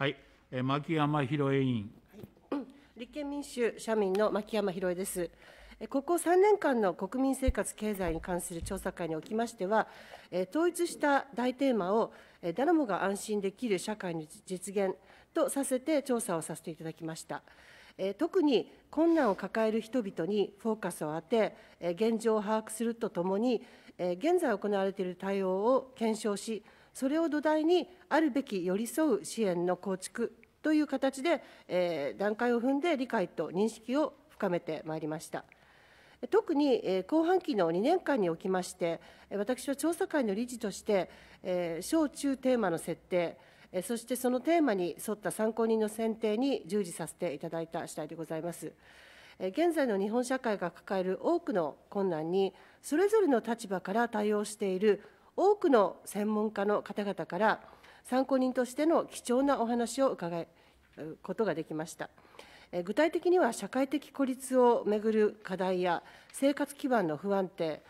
はい、え牧山博恵委員、はい、立憲民主社民の牧山博恵です。ここ3年間の国民生活経済に関する調査会におきましては、統一した大テーマを、誰もが安心できる社会の実現とさせて調査をさせていただきました。特に困難を抱える人々にフォーカスを当て、現状を把握するとともに、現在行われている対応を検証し、それを土台にあるべき寄り添う支援の構築という形で、え段階を踏んで理解と認識を深めてまいりました。特に後半期の2年間におきまして私は調査会の理事として小中テーマの設定そしてそのテーマに沿った参考人の選定に従事させていただいた次第でございます現在の日本社会が抱える多くの困難にそれぞれの立場から対応している多くの専門家の方々から参考人としての貴重なお話を伺うことができました。具体的には社会的孤立をめぐる課題や生活基盤の不安定、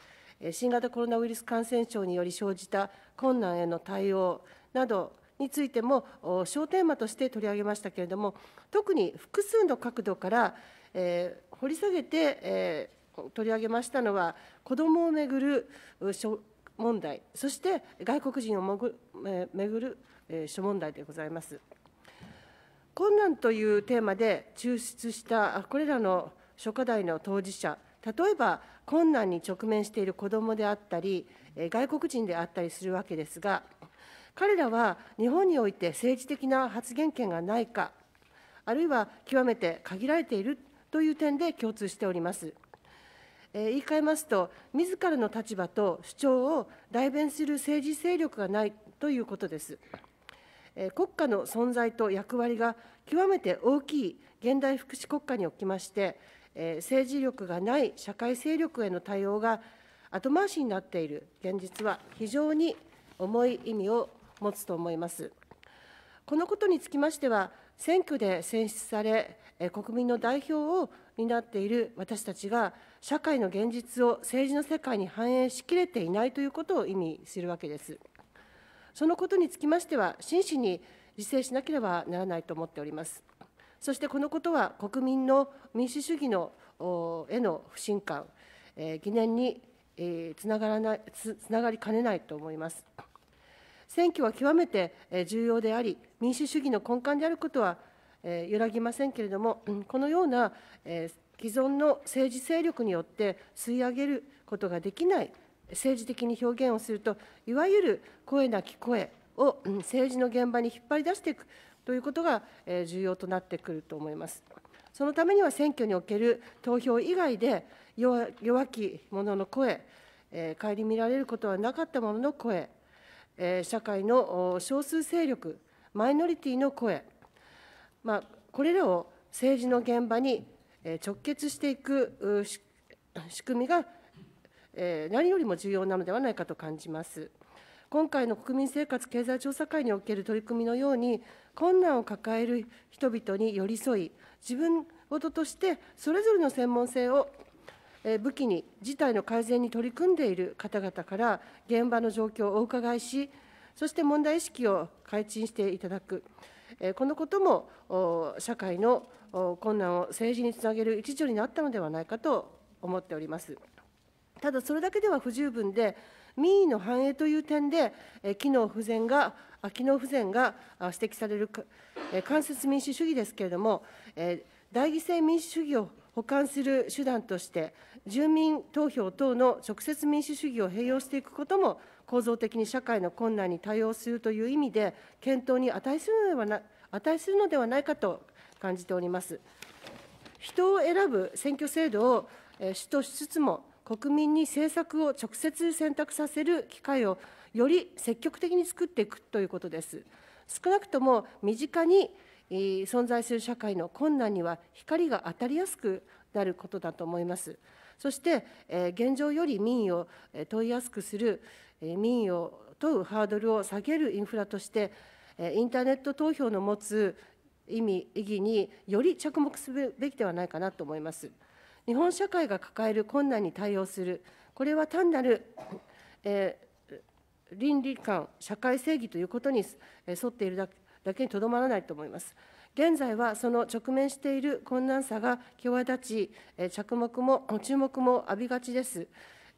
新型コロナウイルス感染症により生じた困難への対応などについても小テーマとして取り上げましたけれども、特に複数の角度から、えー、掘り下げて、えー、取り上げましたのは、子どもをめぐる問題、そして外国人をもぐ、えー、る、えー、諸問題でございます。困難というテーマで抽出したこれらの諸課題の当事者、例えば困難に直面している子どもであったり、外国人であったりするわけですが、彼らは日本において政治的な発言権がないか、あるいは極めて限られているという点で共通しております。えー、言い換えますと、自らの立場と主張を代弁する政治勢力がないということです。えー、国家の存在と役割が極めて大きい現代福祉国家におきまして、えー、政治力がない社会勢力への対応が後回しになっている現実は非常に重い意味を持つと思います。このことにつきましては、選挙で選出され、国民の代表を担っている私たちが、社会の現実を政治の世界に反映しきれていないということを意味するわけです。そのことにつきましては、真摯に自制しなければならないと思っております。そしてこのことは、国民の民主主義のへの不信感、疑念につながらないつながりかねないと思います。選挙は極めて重要であり、民主主義の根幹であることは揺らぎませんけれども、このような既存の政治勢力によって吸い上げることができない政治的に表現をすると、いわゆる声なき声を政治の現場に引っ張り出していくということが重要となってくると思います。そのためには選挙における投票以外で弱き者の声、え顧みられることはなかった者の声、社会の少数勢力、マイノリティの声、まあ、これらを政治の現場に直結していく仕組みが何よりも重要なのではないかと感じます。今回の国民生活経済調査会における取り組みのように、困難を抱える人々に寄り添い、自分事としてそれぞれの専門性を武器に事態の改善に取り組んでいる方々から現場の状況をお伺いし、そして問題意識を開陳していただく、このことも社会の困難を政治につなげる一助になったのではないかと思っております。ただ、それだけでは不十分で、民意の反映という点で、機能不全が機能不全が指摘される間接民主主義ですけれども、代議制民主主義を補完する手段として、住民投票等の直接民主主義を併用していくことも、構造的に社会の困難に対応するという意味で、検討に値するのではな値するのではないかと感じております。人を選ぶ選挙制度を主としつつも、国民に政策を直接選択させる機会をより積極的に作っていくということです。少なくとも身近に存在する社会の困難には光が当たりやすくなることだと思います。そして、現状より民意を問いやすくする、民意を問うハードルを下げるインフラとして、インターネット投票の持つ意味、意義により着目すべきではないかなと思います。日本社会が抱える困難に対応する、これは単なる、えー、倫理観、社会正義ということに沿っているだけだけにとどまらないと思います。現在はその直面している困難さが際立ち、着目も注目も浴びがちです。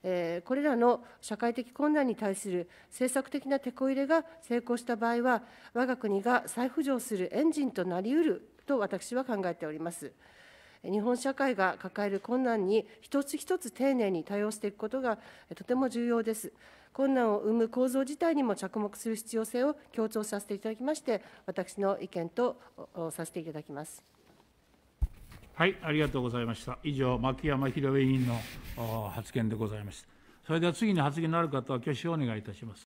これらの社会的困難に対する政策的な手こ入れが成功した場合は、我が国が再浮上するエンジンとなりうると私は考えております。日本社会が抱える困難に一つ一つ丁寧に対応していくことがとても重要です。困難を生む構造自体にも着目する必要性を強調させていただきまして、私の意見とさせていただきます。はい、ありがとうございました。以上、牧山博委員の発言でございました。それでは次の発言のある方は挙手をお願いいたします。